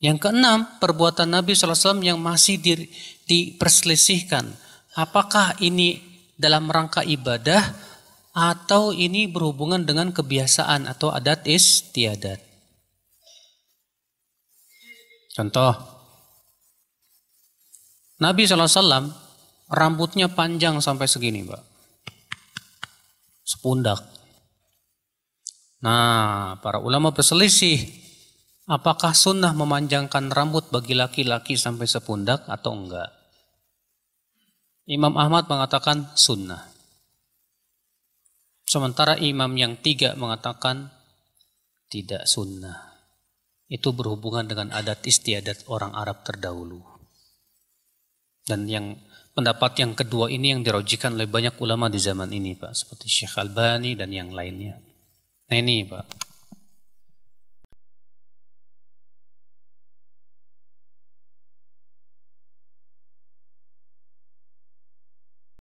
Yang keenam, perbuatan Nabi SAW yang masih di, diperselisihkan. Apakah ini dalam rangka ibadah atau ini berhubungan dengan kebiasaan atau adat istiadat? Contoh, Nabi SAW rambutnya panjang sampai segini, Pak. Sepundak. Nah, para ulama berselisih Apakah sunnah memanjangkan rambut bagi laki-laki sampai sepundak atau enggak? Imam Ahmad mengatakan sunnah. Sementara imam yang tiga mengatakan tidak sunnah. Itu berhubungan dengan adat istiadat orang Arab terdahulu. Dan yang pendapat yang kedua ini yang dirojikan oleh banyak ulama di zaman ini Pak. Seperti Syekh Albani dan yang lainnya. Nah ini Pak.